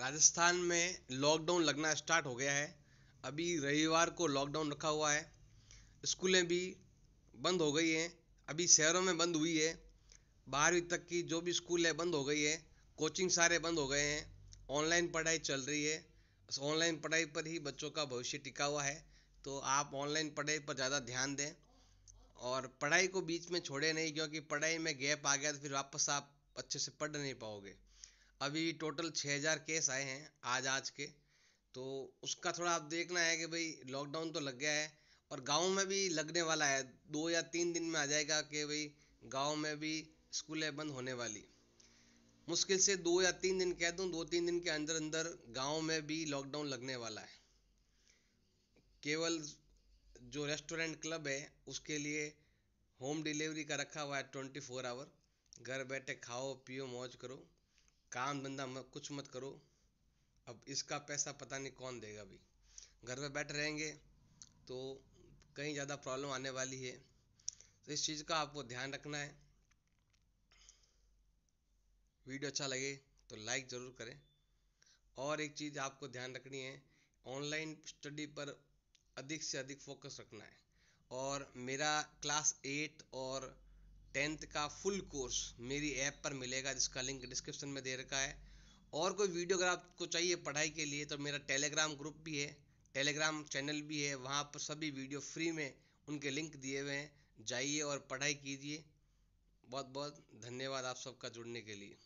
राजस्थान में लॉकडाउन लगना स्टार्ट हो गया है अभी रविवार को लॉकडाउन रखा हुआ है स्कूलें भी बंद हो गई हैं अभी शहरों में बंद हुई है बारहवीं तक की जो भी स्कूल है बंद हो गई है कोचिंग सारे बंद हो गए हैं ऑनलाइन पढ़ाई चल रही है ऑनलाइन पढ़ाई पर ही बच्चों का भविष्य टिका हुआ है तो आप ऑनलाइन पढ़ाई पर ज़्यादा ध्यान दें और पढ़ाई को बीच में छोड़े नहीं क्योंकि पढ़ाई में गैप आ गया तो फिर वापस आप अच्छे से पढ़ नहीं पाओगे अभी टोटल छः हज़ार केस आए हैं आज आज के तो उसका थोड़ा आप देखना है कि भाई लॉकडाउन तो लग गया है और गाँव में भी लगने वाला है दो या तीन दिन में आ जाएगा कि भाई गाँव में भी स्कूलें बंद होने वाली मुश्किल से दो या तीन दिन कह दूँ दो तीन दिन के अंदर अंदर गाँव में भी लॉकडाउन लगने वाला है केवल जो रेस्टोरेंट क्लब है उसके लिए होम डिलीवरी का रखा हुआ है ट्वेंटी फोर आवर घर बैठे खाओ पियो मौज करो काम धंधा मत कुछ मत करो अब इसका पैसा पता नहीं कौन देगा अभी घर पर बैठ रहेंगे तो कहीं ज़्यादा प्रॉब्लम आने वाली है तो इस चीज़ का आपको ध्यान रखना है वीडियो अच्छा लगे तो लाइक ज़रूर करें और एक चीज़ आपको ध्यान रखनी है ऑनलाइन स्टडी पर अधिक से अधिक फोकस रखना है और मेरा क्लास एट और टेंथ का फुल कोर्स मेरी ऐप पर मिलेगा जिसका लिंक डिस्क्रिप्शन में दे रखा है और कोई वीडियोग्राफ को चाहिए पढ़ाई के लिए तो मेरा टेलीग्राम ग्रुप भी है टेलीग्राम चैनल भी है वहाँ पर सभी वीडियो फ्री में उनके लिंक दिए हुए हैं जाइए और पढ़ाई कीजिए बहुत बहुत धन्यवाद आप सबका जुड़ने के लिए